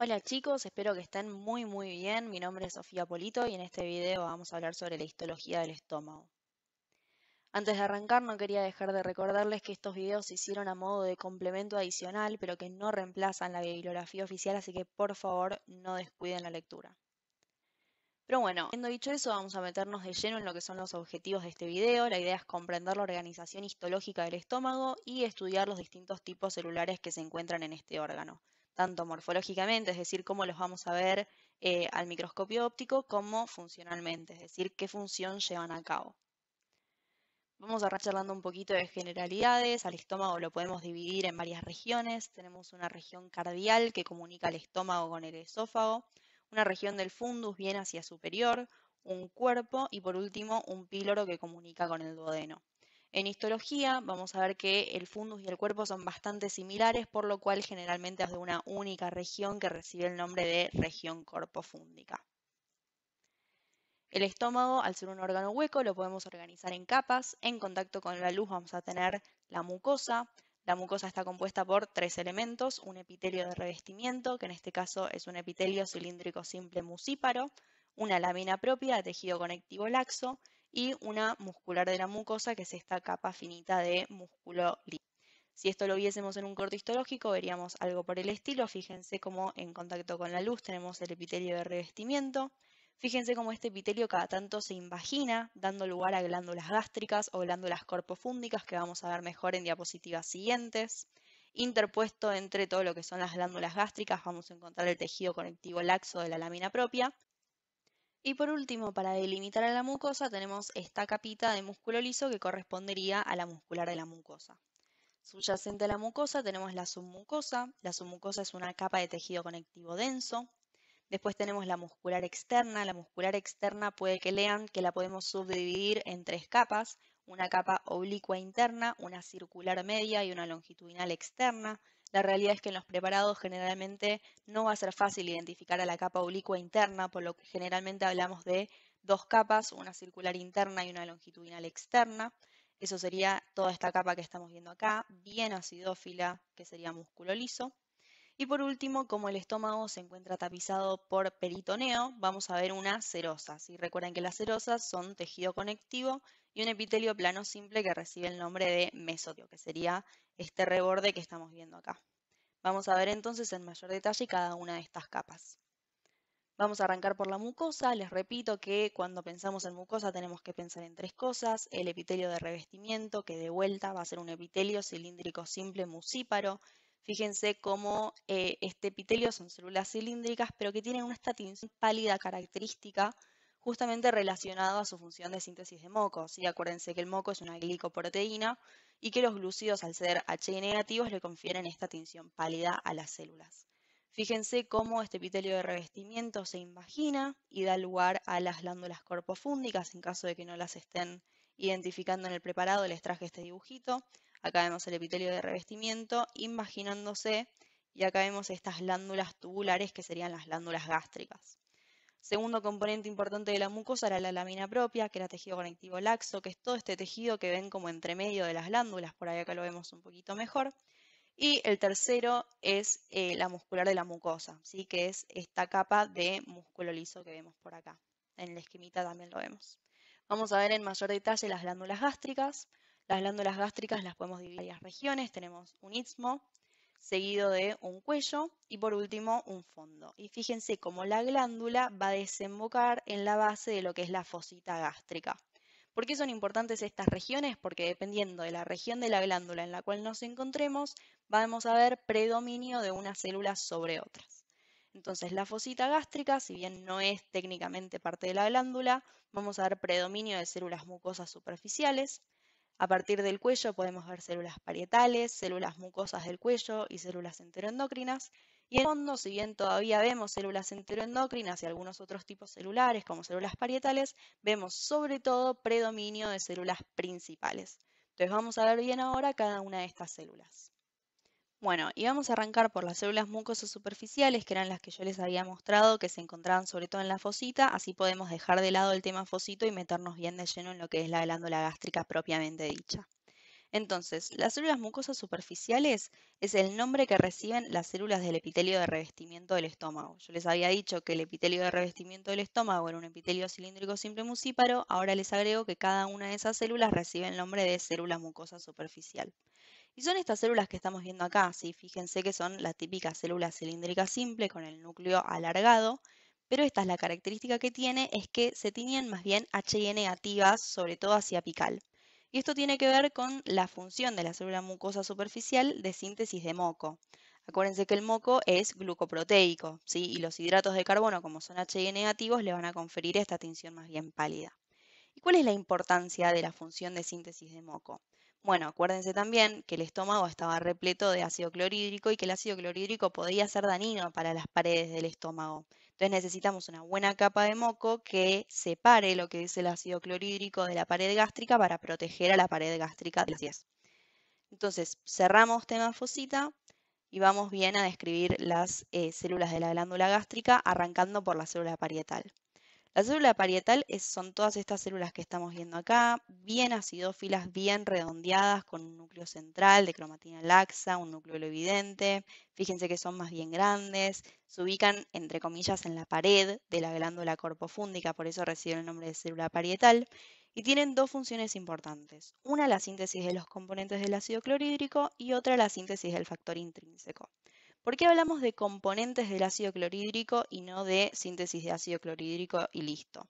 Hola chicos, espero que estén muy muy bien. Mi nombre es Sofía Polito y en este video vamos a hablar sobre la histología del estómago. Antes de arrancar no quería dejar de recordarles que estos videos se hicieron a modo de complemento adicional pero que no reemplazan la bibliografía oficial así que por favor no descuiden la lectura. Pero bueno, habiendo dicho eso vamos a meternos de lleno en lo que son los objetivos de este video. La idea es comprender la organización histológica del estómago y estudiar los distintos tipos celulares que se encuentran en este órgano tanto morfológicamente, es decir, cómo los vamos a ver eh, al microscopio óptico, como funcionalmente, es decir, qué función llevan a cabo. Vamos a charlando un poquito de generalidades. Al estómago lo podemos dividir en varias regiones. Tenemos una región cardial que comunica el estómago con el esófago, una región del fundus bien hacia superior, un cuerpo y por último un píloro que comunica con el duodeno. En histología vamos a ver que el fundus y el cuerpo son bastante similares, por lo cual generalmente es de una única región que recibe el nombre de región corpofúndica. El estómago, al ser un órgano hueco, lo podemos organizar en capas. En contacto con la luz vamos a tener la mucosa. La mucosa está compuesta por tres elementos, un epitelio de revestimiento, que en este caso es un epitelio cilíndrico simple musíparo, una lámina propia de tejido conectivo laxo y una muscular de la mucosa, que es esta capa finita de músculo liso. Si esto lo viésemos en un corte histológico, veríamos algo por el estilo. Fíjense cómo en contacto con la luz tenemos el epitelio de revestimiento. Fíjense cómo este epitelio cada tanto se invagina, dando lugar a glándulas gástricas o glándulas corpofúndicas, que vamos a ver mejor en diapositivas siguientes. Interpuesto entre todo lo que son las glándulas gástricas, vamos a encontrar el tejido conectivo laxo de la lámina propia. Y por último, para delimitar a la mucosa, tenemos esta capita de músculo liso que correspondería a la muscular de la mucosa. Subyacente a la mucosa tenemos la submucosa. La submucosa es una capa de tejido conectivo denso. Después tenemos la muscular externa. La muscular externa puede que lean que la podemos subdividir en tres capas una capa oblicua interna, una circular media y una longitudinal externa. La realidad es que en los preparados generalmente no va a ser fácil identificar a la capa oblicua interna, por lo que generalmente hablamos de dos capas, una circular interna y una longitudinal externa. Eso sería toda esta capa que estamos viendo acá, bien acidófila, que sería músculo liso. Y por último, como el estómago se encuentra tapizado por peritoneo, vamos a ver una serosa. Si Recuerden que las serosas son tejido conectivo y un epitelio plano simple que recibe el nombre de mesodio, que sería este reborde que estamos viendo acá. Vamos a ver entonces en mayor detalle cada una de estas capas. Vamos a arrancar por la mucosa. Les repito que cuando pensamos en mucosa tenemos que pensar en tres cosas. El epitelio de revestimiento, que de vuelta va a ser un epitelio cilíndrico simple musíparo. Fíjense cómo eh, este epitelio son células cilíndricas, pero que tienen una estatina pálida característica justamente relacionado a su función de síntesis de moco. ¿sí? Acuérdense que el moco es una glicoproteína y que los glúcidos, al ser H negativos, le confieren esta tinción pálida a las células. Fíjense cómo este epitelio de revestimiento se imagina y da lugar a las glándulas corpofúndicas, en caso de que no las estén identificando en el preparado, les traje este dibujito. Acá vemos el epitelio de revestimiento imaginándose y acá vemos estas glándulas tubulares que serían las glándulas gástricas. Segundo componente importante de la mucosa era la lámina propia, que era tejido conectivo laxo, que es todo este tejido que ven como entre medio de las glándulas, por ahí acá lo vemos un poquito mejor. Y el tercero es eh, la muscular de la mucosa, ¿sí? que es esta capa de músculo liso que vemos por acá. En la esquemita también lo vemos. Vamos a ver en mayor detalle las glándulas gástricas. Las glándulas gástricas las podemos dividir en varias regiones. Tenemos un istmo, seguido de un cuello y por último un fondo. Y fíjense cómo la glándula va a desembocar en la base de lo que es la fosita gástrica. ¿Por qué son importantes estas regiones? Porque dependiendo de la región de la glándula en la cual nos encontremos, vamos a ver predominio de unas células sobre otras. Entonces la fosita gástrica, si bien no es técnicamente parte de la glándula, vamos a ver predominio de células mucosas superficiales, a partir del cuello podemos ver células parietales, células mucosas del cuello y células enteroendocrinas. Y en el fondo, si bien todavía vemos células enteroendocrinas y algunos otros tipos celulares como células parietales, vemos sobre todo predominio de células principales. Entonces vamos a ver bien ahora cada una de estas células. Bueno, y vamos a arrancar por las células mucosas superficiales, que eran las que yo les había mostrado, que se encontraban sobre todo en la fosita, así podemos dejar de lado el tema fosito y meternos bien de lleno en lo que es la glándula gástrica propiamente dicha. Entonces, las células mucosas superficiales es el nombre que reciben las células del epitelio de revestimiento del estómago. Yo les había dicho que el epitelio de revestimiento del estómago era un epitelio cilíndrico simple musíparo, ahora les agrego que cada una de esas células recibe el nombre de célula mucosa superficial. Y son estas células que estamos viendo acá, ¿sí? fíjense que son las típicas células cilíndricas simple con el núcleo alargado, pero esta es la característica que tiene, es que se tiñen más bien HI negativas, sobre todo hacia apical. Y esto tiene que ver con la función de la célula mucosa superficial de síntesis de moco. Acuérdense que el moco es glucoproteico, y los hidratos de carbono, como son HI negativos, le van a conferir esta tinción más bien pálida. ¿Y cuál es la importancia de la función de síntesis de moco? Bueno, acuérdense también que el estómago estaba repleto de ácido clorhídrico y que el ácido clorhídrico podía ser dañino para las paredes del estómago. Entonces necesitamos una buena capa de moco que separe lo que es el ácido clorhídrico de la pared gástrica para proteger a la pared gástrica de las Entonces cerramos tema fosita y vamos bien a describir las eh, células de la glándula gástrica arrancando por la célula parietal. La célula parietal son todas estas células que estamos viendo acá, bien acidófilas, bien redondeadas, con un núcleo central de cromatina laxa, un núcleo evidente. Fíjense que son más bien grandes, se ubican, entre comillas, en la pared de la glándula corpofúndica, por eso reciben el nombre de célula parietal, y tienen dos funciones importantes. Una, la síntesis de los componentes del ácido clorhídrico y otra, la síntesis del factor intrínseco. ¿Por qué hablamos de componentes del ácido clorhídrico y no de síntesis de ácido clorhídrico y listo?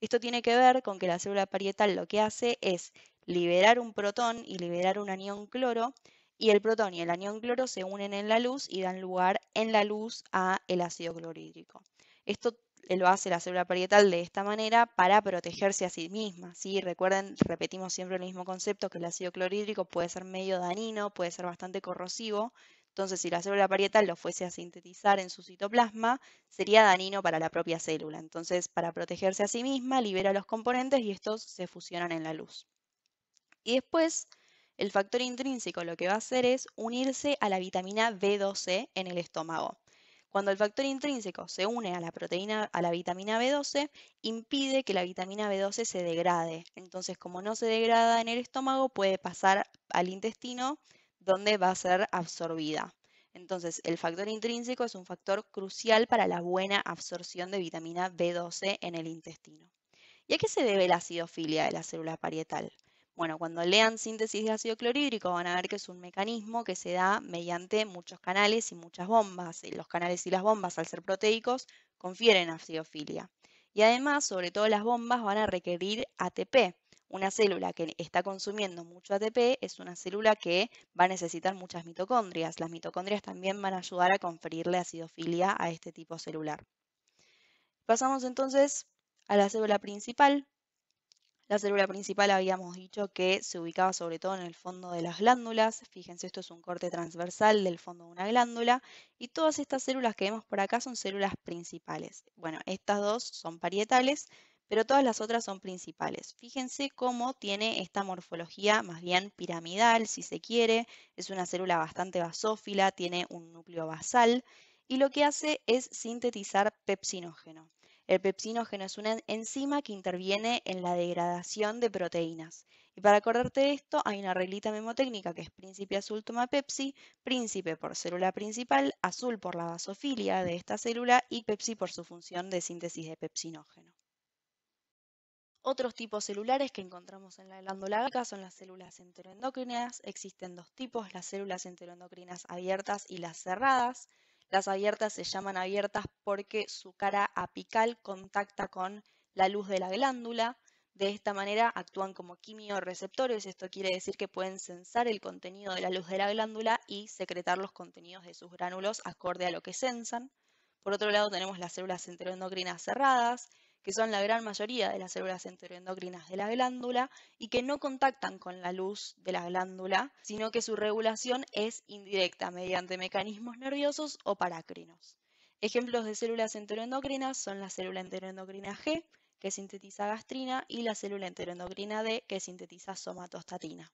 Esto tiene que ver con que la célula parietal lo que hace es liberar un protón y liberar un anión cloro, y el protón y el anión cloro se unen en la luz y dan lugar en la luz a el ácido clorhídrico. Esto lo hace la célula parietal de esta manera para protegerse a sí misma. Recuerden, repetimos siempre el mismo concepto, que el ácido clorhídrico puede ser medio danino, puede ser bastante corrosivo, entonces, si la célula parietal lo fuese a sintetizar en su citoplasma, sería danino para la propia célula. Entonces, para protegerse a sí misma, libera los componentes y estos se fusionan en la luz. Y después, el factor intrínseco lo que va a hacer es unirse a la vitamina B12 en el estómago. Cuando el factor intrínseco se une a la proteína, a la vitamina B12, impide que la vitamina B12 se degrade. Entonces, como no se degrada en el estómago, puede pasar al intestino donde va a ser absorbida. Entonces, el factor intrínseco es un factor crucial para la buena absorción de vitamina B12 en el intestino. ¿Y a qué se debe la acidofilia de la célula parietal? Bueno, cuando lean síntesis de ácido clorhídrico van a ver que es un mecanismo que se da mediante muchos canales y muchas bombas. Los canales y las bombas, al ser proteicos, confieren acidofilia. Y además, sobre todo las bombas van a requerir ATP, una célula que está consumiendo mucho ATP es una célula que va a necesitar muchas mitocondrias. Las mitocondrias también van a ayudar a conferirle acidofilia a este tipo celular. Pasamos entonces a la célula principal. La célula principal habíamos dicho que se ubicaba sobre todo en el fondo de las glándulas. Fíjense, esto es un corte transversal del fondo de una glándula. Y todas estas células que vemos por acá son células principales. Bueno, estas dos son parietales pero todas las otras son principales. Fíjense cómo tiene esta morfología más bien piramidal, si se quiere, es una célula bastante basófila, tiene un núcleo basal y lo que hace es sintetizar pepsinógeno. El pepsinógeno es una enzima que interviene en la degradación de proteínas. Y para acordarte de esto, hay una reglita memotécnica que es príncipe azul toma pepsi, príncipe por célula principal, azul por la basofilia de esta célula y pepsi por su función de síntesis de pepsinógeno. Otros tipos celulares que encontramos en la glándula gástrica son las células enteroendocrinas. Existen dos tipos, las células enteroendocrinas abiertas y las cerradas. Las abiertas se llaman abiertas porque su cara apical contacta con la luz de la glándula. De esta manera actúan como quimiorreceptores. esto quiere decir que pueden censar el contenido de la luz de la glándula y secretar los contenidos de sus gránulos acorde a lo que sensan. Por otro lado tenemos las células enteroendocrinas cerradas, que son la gran mayoría de las células enteroendocrinas de la glándula y que no contactan con la luz de la glándula, sino que su regulación es indirecta mediante mecanismos nerviosos o parácrinos. Ejemplos de células enteroendocrinas son la célula enteroendocrina G, que sintetiza gastrina, y la célula enteroendocrina D, que sintetiza somatostatina.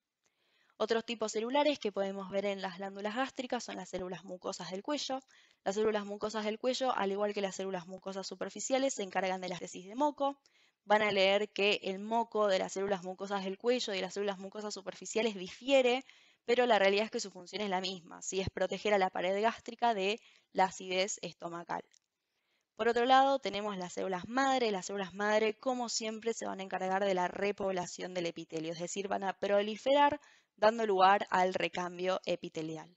Otros tipos celulares que podemos ver en las glándulas gástricas son las células mucosas del cuello. Las células mucosas del cuello, al igual que las células mucosas superficiales, se encargan de la tesis de moco. Van a leer que el moco de las células mucosas del cuello y de las células mucosas superficiales difiere, pero la realidad es que su función es la misma, si es proteger a la pared gástrica de la acidez estomacal. Por otro lado, tenemos las células madre. Las células madre, como siempre, se van a encargar de la repoblación del epitelio, es decir, van a proliferar dando lugar al recambio epitelial.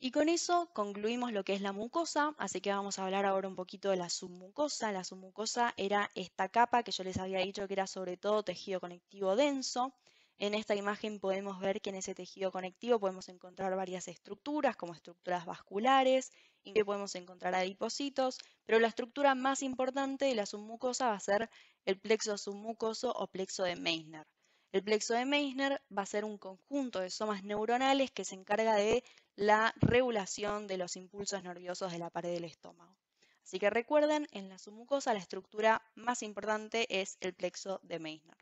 Y con eso concluimos lo que es la mucosa, así que vamos a hablar ahora un poquito de la submucosa. La submucosa era esta capa que yo les había dicho que era sobre todo tejido conectivo denso. En esta imagen podemos ver que en ese tejido conectivo podemos encontrar varias estructuras, como estructuras vasculares, y que podemos encontrar adipocitos, pero la estructura más importante de la submucosa va a ser el plexo submucoso o plexo de Meissner. El plexo de Meissner va a ser un conjunto de somas neuronales que se encarga de la regulación de los impulsos nerviosos de la pared del estómago. Así que recuerden, en la submucosa la estructura más importante es el plexo de Meissner.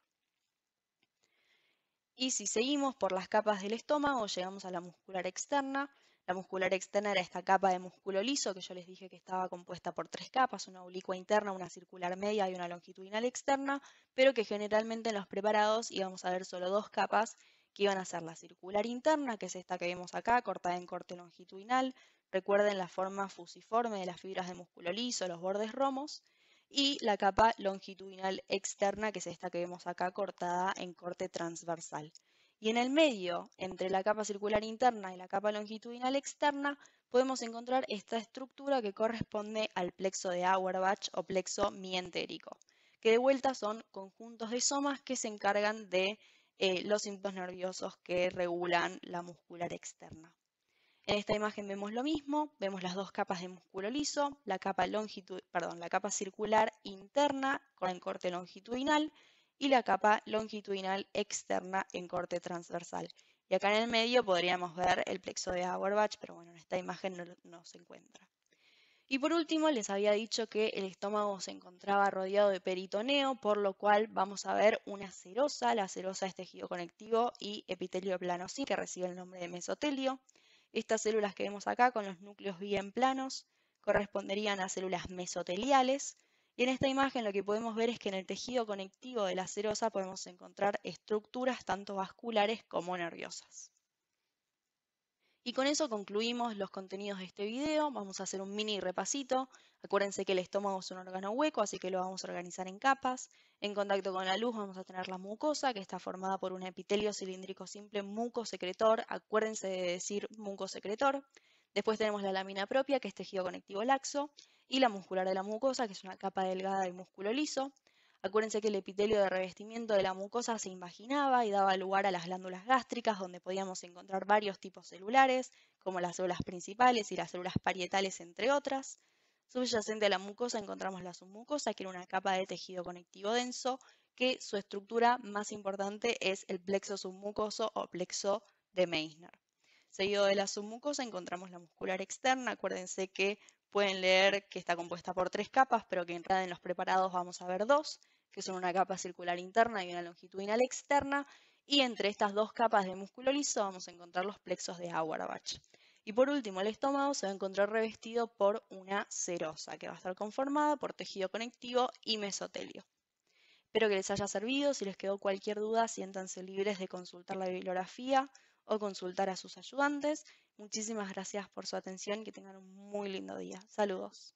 Y si seguimos por las capas del estómago, llegamos a la muscular externa, la muscular externa era esta capa de músculo liso que yo les dije que estaba compuesta por tres capas, una oblicua interna, una circular media y una longitudinal externa, pero que generalmente en los preparados íbamos a ver solo dos capas que iban a ser la circular interna, que es esta que vemos acá, cortada en corte longitudinal. Recuerden la forma fusiforme de las fibras de músculo liso, los bordes romos. Y la capa longitudinal externa, que es esta que vemos acá, cortada en corte transversal. Y en el medio, entre la capa circular interna y la capa longitudinal externa, podemos encontrar esta estructura que corresponde al plexo de Auerbach o plexo mientérico, que de vuelta son conjuntos de somas que se encargan de eh, los síntomas nerviosos que regulan la muscular externa. En esta imagen vemos lo mismo, vemos las dos capas de músculo liso, la capa, la capa circular interna con el corte longitudinal y la capa longitudinal externa en corte transversal. Y acá en el medio podríamos ver el plexo de Auerbach, pero bueno, en esta imagen no, se encuentra. Y por último, les había dicho que el estómago se encontraba rodeado de peritoneo, por lo cual vamos a ver una serosa. La serosa es tejido conectivo y epitelio plano sí, que recibe el nombre de mesotelio. Estas células que vemos acá con los núcleos bien planos corresponderían a células mesoteliales y en esta imagen lo que podemos ver es que en el tejido conectivo de la serosa podemos encontrar estructuras tanto vasculares como nerviosas. Y con eso concluimos los contenidos de este video. Vamos a hacer un mini repasito. Acuérdense que el estómago es un órgano hueco, así que lo vamos a organizar en capas. En contacto con la luz vamos a tener la mucosa, que está formada por un epitelio cilíndrico simple mucosecretor. Acuérdense de decir mucosecretor. Después tenemos la lámina propia, que es tejido conectivo laxo y la muscular de la mucosa, que es una capa delgada de músculo liso. Acuérdense que el epitelio de revestimiento de la mucosa se imaginaba y daba lugar a las glándulas gástricas, donde podíamos encontrar varios tipos celulares, como las células principales y las células parietales, entre otras. Subyacente a la mucosa encontramos la submucosa, que era una capa de tejido conectivo denso, que su estructura más importante es el plexo submucoso o plexo de Meissner. Seguido de la submucosa encontramos la muscular externa. Acuérdense que pueden leer que está compuesta por tres capas, pero que en realidad en los preparados vamos a ver dos, que son una capa circular interna y una longitudinal externa, y entre estas dos capas de músculo liso vamos a encontrar los plexos de Auerbach. Y por último, el estómago se va a encontrar revestido por una serosa, que va a estar conformada por tejido conectivo y mesotelio. Espero que les haya servido. Si les quedó cualquier duda, siéntanse libres de consultar la bibliografía o consultar a sus ayudantes Muchísimas gracias por su atención, que tengan un muy lindo día. Saludos.